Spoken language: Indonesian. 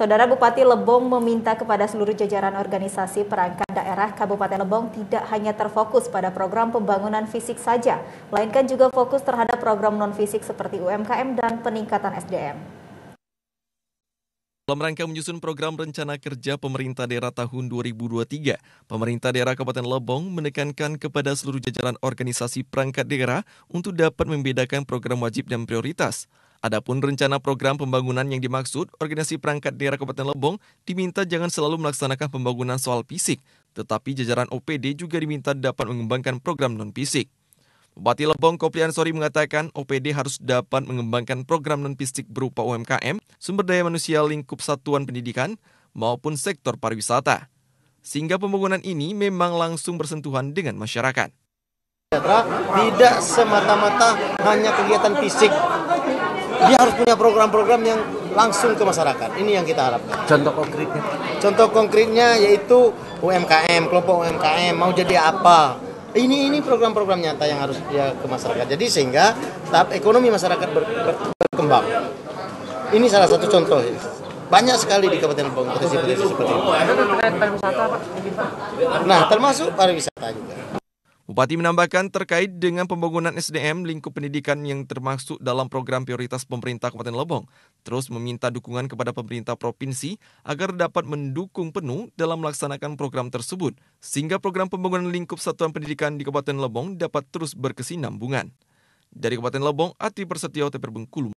Saudara Bupati Lebong meminta kepada seluruh jajaran organisasi perangkat daerah Kabupaten Lebong tidak hanya terfokus pada program pembangunan fisik saja, melainkan juga fokus terhadap program non-fisik seperti UMKM dan peningkatan SDM. Dalam rangka menyusun program rencana kerja pemerintah daerah tahun 2023, pemerintah daerah Kabupaten Lebong menekankan kepada seluruh jajaran organisasi perangkat daerah untuk dapat membedakan program wajib dan prioritas. Adapun rencana program pembangunan yang dimaksud, organisasi perangkat daerah Kabupaten Lebong diminta jangan selalu melaksanakan pembangunan soal fisik, tetapi jajaran OPD juga diminta dapat mengembangkan program non-fisik. Bupati Lebong Kopli Ansori mengatakan OPD harus dapat mengembangkan program non-fisik berupa UMKM, sumber daya manusia lingkup satuan pendidikan, maupun sektor pariwisata. Sehingga pembangunan ini memang langsung bersentuhan dengan masyarakat. Tidak semata-mata hanya kegiatan fisik, dia harus punya program-program yang langsung ke masyarakat. Ini yang kita harapkan. Contoh konkretnya? Contoh konkretnya yaitu UMKM, kelompok UMKM mau jadi apa? Ini ini program-program nyata yang harus dia ke masyarakat. Jadi sehingga tahap ekonomi masyarakat ber, ber, berkembang. Ini salah satu contoh. Banyak sekali di Kabupaten Lampung potensi-potensi seperti ini. Nah, termasuk pariwisata juga. Bupati menambahkan terkait dengan pembangunan SDM lingkup pendidikan yang termasuk dalam program prioritas pemerintah Kabupaten Lebong, terus meminta dukungan kepada pemerintah provinsi agar dapat mendukung penuh dalam melaksanakan program tersebut, sehingga program pembangunan lingkup satuan pendidikan di Kabupaten Lebong dapat terus berkesinambungan. Dari Kabupaten Lebong, Ati Persetio Teper Bengkulu